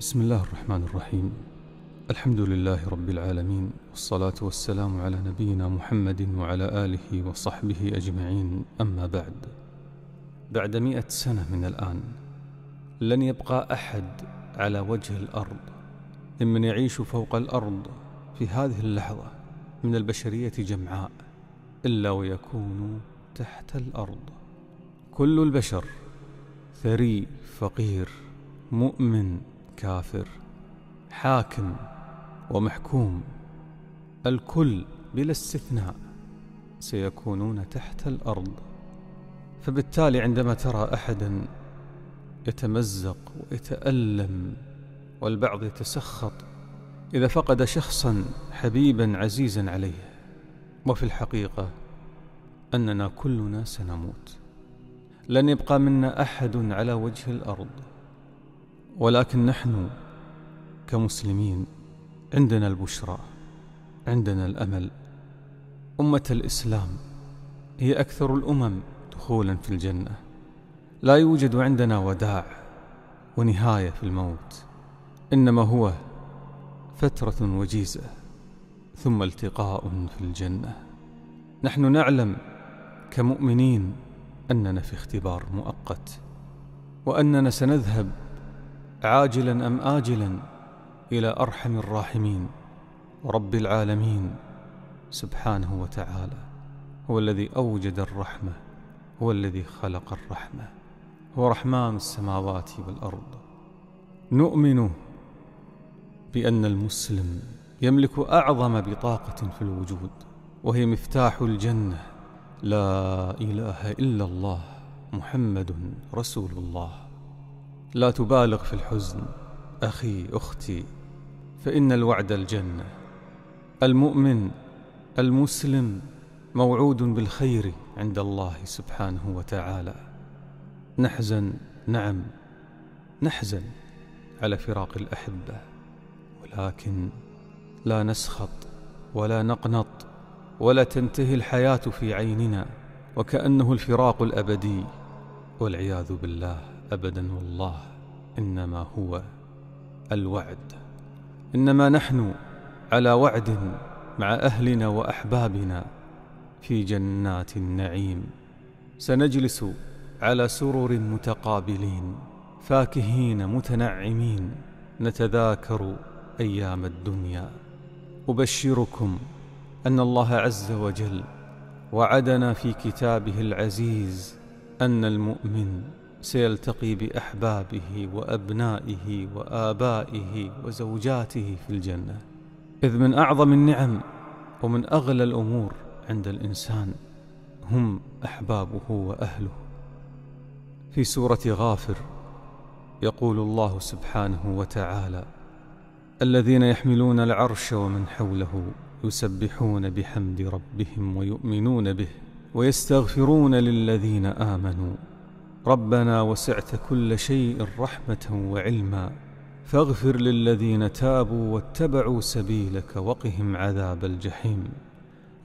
بسم الله الرحمن الرحيم الحمد لله رب العالمين والصلاة والسلام على نبينا محمد وعلى آله وصحبه أجمعين أما بعد بعد مئة سنة من الآن لن يبقى أحد على وجه الأرض ممن يعيش فوق الأرض في هذه اللحظة من البشرية جمعاء إلا ويكون تحت الأرض كل البشر ثري فقير مؤمن الكافر حاكم ومحكوم الكل بلا استثناء سيكونون تحت الارض فبالتالي عندما ترى احدا يتمزق ويتالم والبعض يتسخط اذا فقد شخصا حبيبا عزيزا عليه وفي الحقيقه اننا كلنا سنموت لن يبقى منا احد على وجه الارض ولكن نحن كمسلمين عندنا البشرى عندنا الامل امه الاسلام هي اكثر الامم دخولا في الجنه لا يوجد عندنا وداع ونهايه في الموت انما هو فتره وجيزه ثم التقاء في الجنه نحن نعلم كمؤمنين اننا في اختبار مؤقت واننا سنذهب عاجلا أم آجلا إلى أرحم الراحمين رب العالمين سبحانه وتعالى هو الذي أوجد الرحمة هو الذي خلق الرحمة هو رحمن السماوات والأرض نؤمن بأن المسلم يملك أعظم بطاقة في الوجود وهي مفتاح الجنة لا إله إلا الله محمد رسول الله لا تبالغ في الحزن اخي اختي فان الوعد الجنه المؤمن المسلم موعود بالخير عند الله سبحانه وتعالى نحزن نعم نحزن على فراق الاحبه ولكن لا نسخط ولا نقنط ولا تنتهي الحياه في عيننا وكانه الفراق الابدي والعياذ بالله أبدا والله إنما هو الوعد إنما نحن على وعد مع أهلنا وأحبابنا في جنات النعيم سنجلس على سرر متقابلين فاكهين متنعمين نتذاكر أيام الدنيا أبشركم أن الله عز وجل وعدنا في كتابه العزيز أن المؤمن سيلتقي باحبابه وابنائه وابائه وزوجاته في الجنه اذ من اعظم النعم ومن اغلى الامور عند الانسان هم احبابه واهله في سوره غافر يقول الله سبحانه وتعالى الذين يحملون العرش ومن حوله يسبحون بحمد ربهم ويؤمنون به ويستغفرون للذين امنوا ربنا وسعت كل شيء رحمه وعلما فاغفر للذين تابوا واتبعوا سبيلك وقهم عذاب الجحيم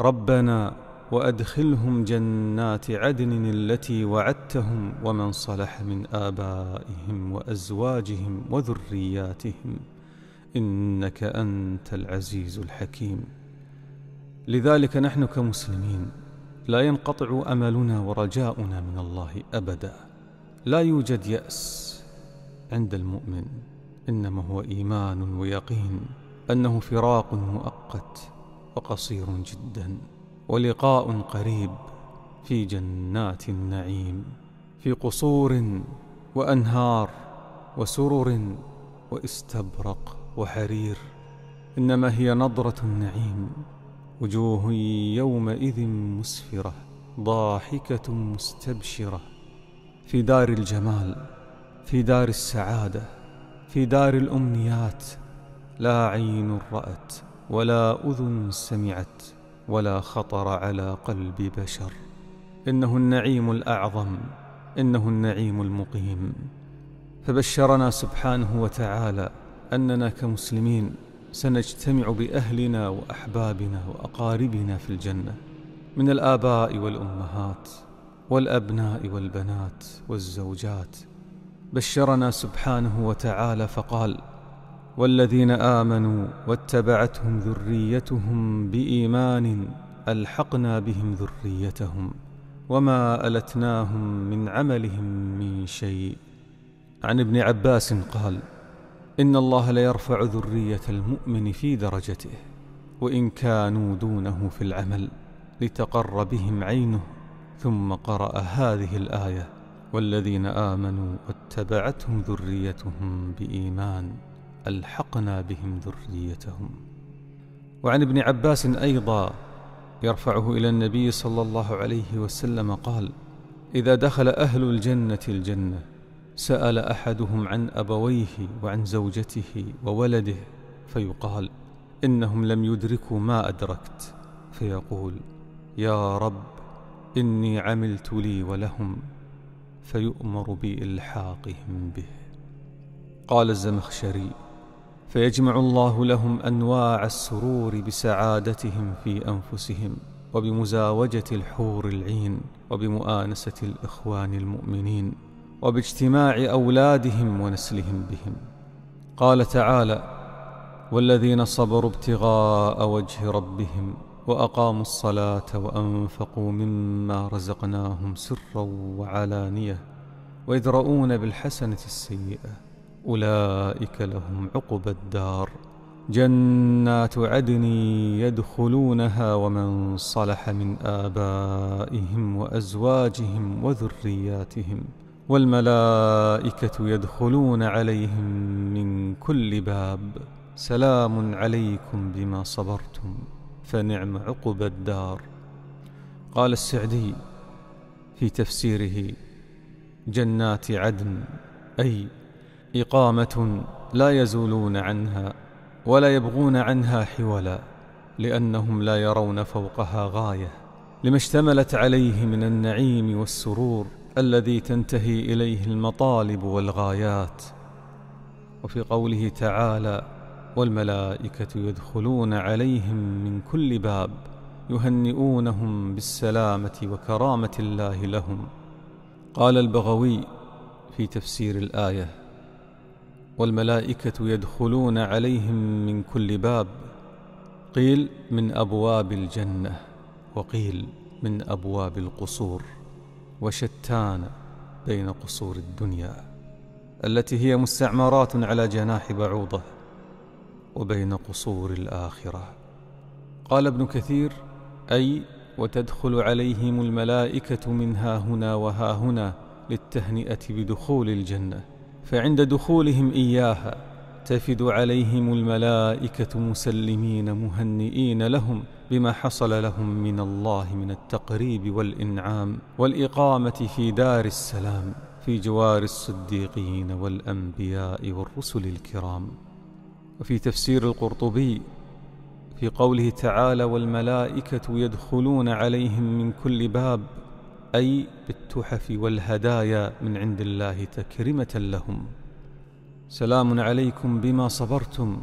ربنا وادخلهم جنات عدن التي وعدتهم ومن صلح من ابائهم وازواجهم وذرياتهم انك انت العزيز الحكيم لذلك نحن كمسلمين لا ينقطع املنا ورجاؤنا من الله ابدا لا يوجد ياس عند المؤمن انما هو ايمان ويقين انه فراق مؤقت وقصير جدا ولقاء قريب في جنات النعيم في قصور وانهار وسرر واستبرق وحرير انما هي نضره النعيم وجوه يومئذ مسفرة ضاحكة مستبشرة في دار الجمال في دار السعادة في دار الأمنيات لا عين رأت ولا أذن سمعت ولا خطر على قلب بشر إنه النعيم الأعظم إنه النعيم المقيم فبشرنا سبحانه وتعالى أننا كمسلمين سنجتمع باهلنا واحبابنا واقاربنا في الجنه من الاباء والامهات والابناء والبنات والزوجات بشرنا سبحانه وتعالى فقال والذين امنوا واتبعتهم ذريتهم بايمان الحقنا بهم ذريتهم وما التناهم من عملهم من شيء عن ابن عباس قال إن الله ليرفع ذرية المؤمن في درجته وإن كانوا دونه في العمل لتقر بهم عينه ثم قرأ هذه الآية والذين آمنوا واتبعتهم ذريتهم بإيمان ألحقنا بهم ذريتهم وعن ابن عباس أيضا يرفعه إلى النبي صلى الله عليه وسلم قال إذا دخل أهل الجنة الجنة سأل أحدهم عن أبويه وعن زوجته وولده فيقال إنهم لم يدركوا ما أدركت فيقول يا رب إني عملت لي ولهم فيؤمر بإلحاقهم به قال الزمخشري فيجمع الله لهم أنواع السرور بسعادتهم في أنفسهم وبمزاوجة الحور العين وبمؤانسة الإخوان المؤمنين وباجتماع أولادهم ونسلهم بهم قال تعالى والذين صبروا ابتغاء وجه ربهم وأقاموا الصلاة وأنفقوا مما رزقناهم سرا وعلانية ويدرؤون بالحسنة السيئة أولئك لهم عقبى الدار جنات عدن يدخلونها ومن صلح من آبائهم وأزواجهم وذرياتهم والملائكة يدخلون عليهم من كل باب سلام عليكم بما صبرتم فنعم عقب الدار قال السعدي في تفسيره جنات عدن أي إقامة لا يزولون عنها ولا يبغون عنها حولا لأنهم لا يرون فوقها غاية لما اشتملت عليه من النعيم والسرور الذي تنتهي اليه المطالب والغايات وفي قوله تعالى والملائكه يدخلون عليهم من كل باب يهنئونهم بالسلامه وكرامه الله لهم قال البغوي في تفسير الايه والملائكه يدخلون عليهم من كل باب قيل من ابواب الجنه وقيل من ابواب القصور وشتان بين قصور الدنيا التي هي مستعمرات على جناح بعوضه وبين قصور الاخره قال ابن كثير اي وتدخل عليهم الملائكه من ها هنا وها هنا للتهنئه بدخول الجنه فعند دخولهم اياها تفد عليهم الملائكة مسلمين مهنئين لهم بما حصل لهم من الله من التقريب والإنعام والإقامة في دار السلام في جوار الصديقين والأنبياء والرسل الكرام وفي تفسير القرطبي في قوله تعالى والملائكة يدخلون عليهم من كل باب أي بالتحف والهدايا من عند الله تكرمة لهم سلام عليكم بما صبرتم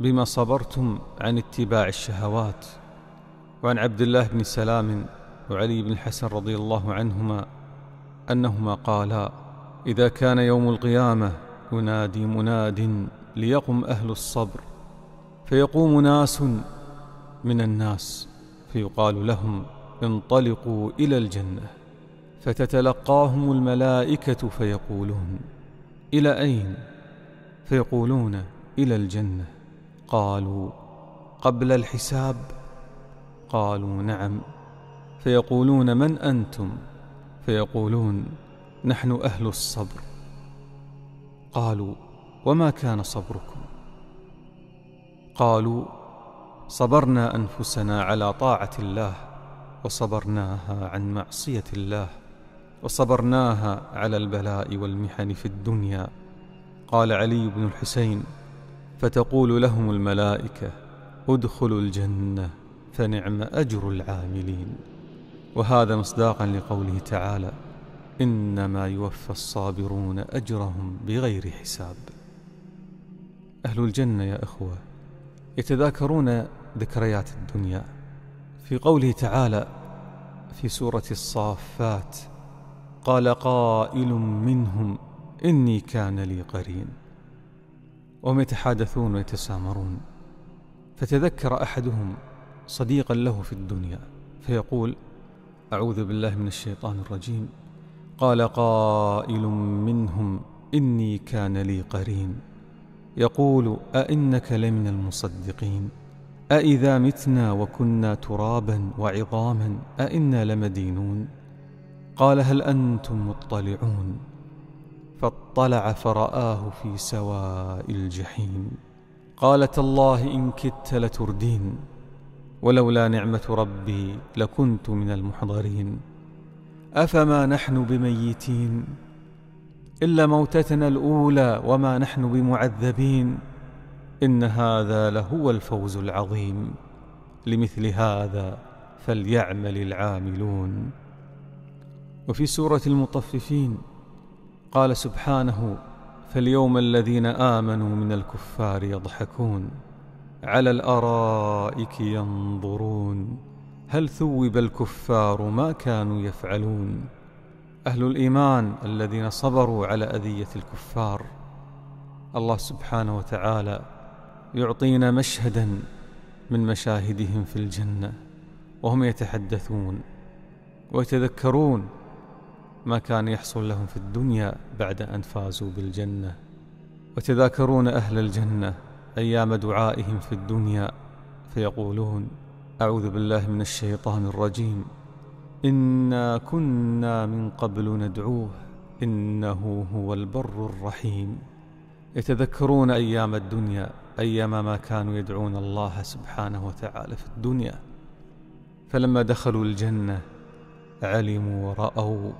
بما صبرتم عن اتباع الشهوات وعن عبد الله بن سلام وعلي بن الحسن رضي الله عنهما أنهما قالا إذا كان يوم القيامة ينادي مناد ليقم أهل الصبر فيقوم ناس من الناس فيقال لهم انطلقوا إلى الجنة فتتلقاهم الملائكة فيقولون إلى أين؟ فيقولون الى الجنه قالوا قبل الحساب قالوا نعم فيقولون من انتم فيقولون نحن اهل الصبر قالوا وما كان صبركم قالوا صبرنا انفسنا على طاعه الله وصبرناها عن معصيه الله وصبرناها على البلاء والمحن في الدنيا قال علي بن الحسين فتقول لهم الملائكة ادخلوا الجنة فنعم أجر العاملين وهذا مصداقا لقوله تعالى إنما يوفى الصابرون أجرهم بغير حساب أهل الجنة يا إخوة يتذاكرون ذكريات الدنيا في قوله تعالى في سورة الصافات قال قائل منهم إني كان لي قرين وهم يتحادثون ويتسامرون فتذكر أحدهم صديقا له في الدنيا فيقول أعوذ بالله من الشيطان الرجيم قال قائل منهم إني كان لي قرين يقول أئنك لمن المصدقين أإذا متنا وكنا ترابا وعظاما أإنا لمدينون قال هل أنتم مطلعون فاطلع فرآه في سواء الجحيم قالت الله إن كدت لتردين ولولا نعمة ربي لكنت من المحضرين أفما نحن بميتين إلا موتتنا الأولى وما نحن بمعذبين إن هذا لهو الفوز العظيم لمثل هذا فليعمل العاملون وفي سورة المطففين قال سبحانه فاليوم الذين امنوا من الكفار يضحكون على الارائك ينظرون هل ثوب الكفار ما كانوا يفعلون اهل الايمان الذين صبروا على اذيه الكفار الله سبحانه وتعالى يعطينا مشهدا من مشاهدهم في الجنه وهم يتحدثون ويتذكرون ما كان يحصل لهم في الدنيا بعد أن فازوا بالجنة وتذاكرون أهل الجنة أيام دعائهم في الدنيا فيقولون أعوذ بالله من الشيطان الرجيم إنا كنا من قبل ندعوه إنه هو البر الرحيم يتذكرون أيام الدنيا أيام ما كانوا يدعون الله سبحانه وتعالى في الدنيا فلما دخلوا الجنة علموا ورأوا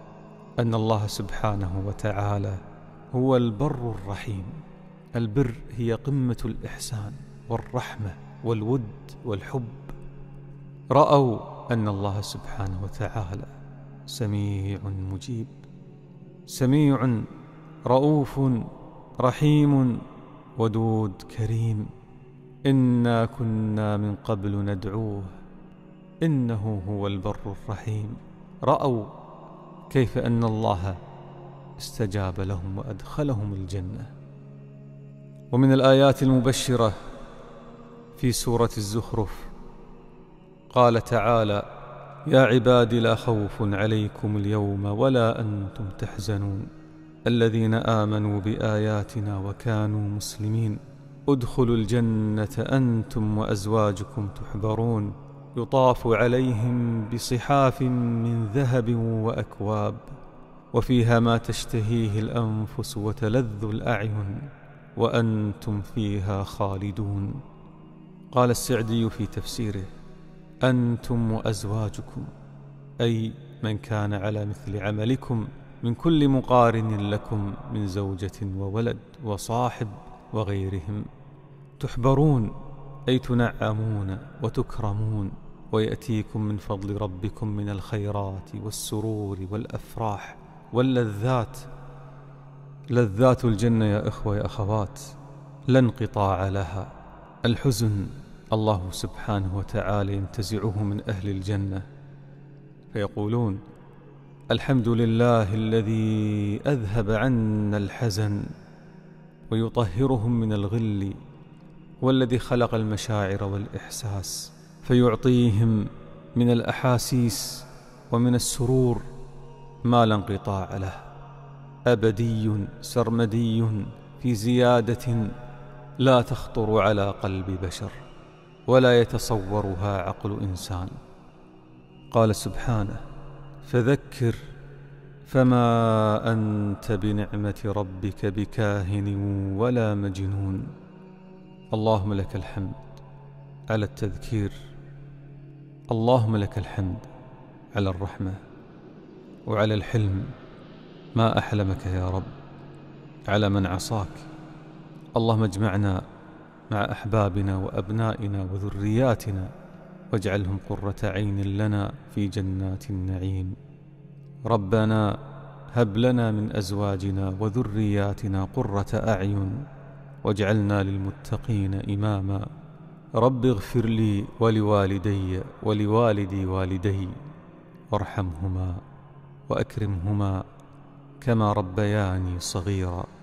أن الله سبحانه وتعالى هو البر الرحيم البر هي قمة الإحسان والرحمة والود والحب رأوا أن الله سبحانه وتعالى سميع مجيب سميع رؤوف رحيم ودود كريم إنا كنا من قبل ندعوه إنه هو البر الرحيم رأوا كيف ان الله استجاب لهم وادخلهم الجنه ومن الايات المبشره في سوره الزخرف قال تعالى يا عباد لا خوف عليكم اليوم ولا انتم تحزنون الذين امنوا باياتنا وكانوا مسلمين ادخلوا الجنه انتم وازواجكم تحبرون يطاف عليهم بصحاف من ذهب واكواب وفيها ما تشتهيه الانفس وتلذ الاعين وانتم فيها خالدون قال السعدي في تفسيره انتم وازواجكم اي من كان على مثل عملكم من كل مقارن لكم من زوجه وولد وصاحب وغيرهم تحبرون اي تنعمون وتكرمون وياتيكم من فضل ربكم من الخيرات والسرور والافراح واللذات لذات الجنه يا اخوه يا اخوات لا انقطاع لها الحزن الله سبحانه وتعالى ينتزعه من اهل الجنه فيقولون الحمد لله الذي اذهب عنا الحزن ويطهرهم من الغل والذي خلق المشاعر والاحساس فيعطيهم من الاحاسيس ومن السرور ما لا انقطاع له ابدي سرمدي في زياده لا تخطر على قلب بشر ولا يتصورها عقل انسان قال سبحانه فذكر فما انت بنعمه ربك بكاهن ولا مجنون اللهم لك الحمد على التذكير اللهم لك الحمد على الرحمة وعلى الحلم ما أحلمك يا رب على من عصاك اللهم اجمعنا مع أحبابنا وأبنائنا وذرياتنا واجعلهم قرة عين لنا في جنات النعيم ربنا هب لنا من أزواجنا وذرياتنا قرة أعين واجعلنا للمتقين إماماً رب اغفر لي ولوالدي ولوالدي والدي وارحمهما واكرمهما كما ربياني صغيرا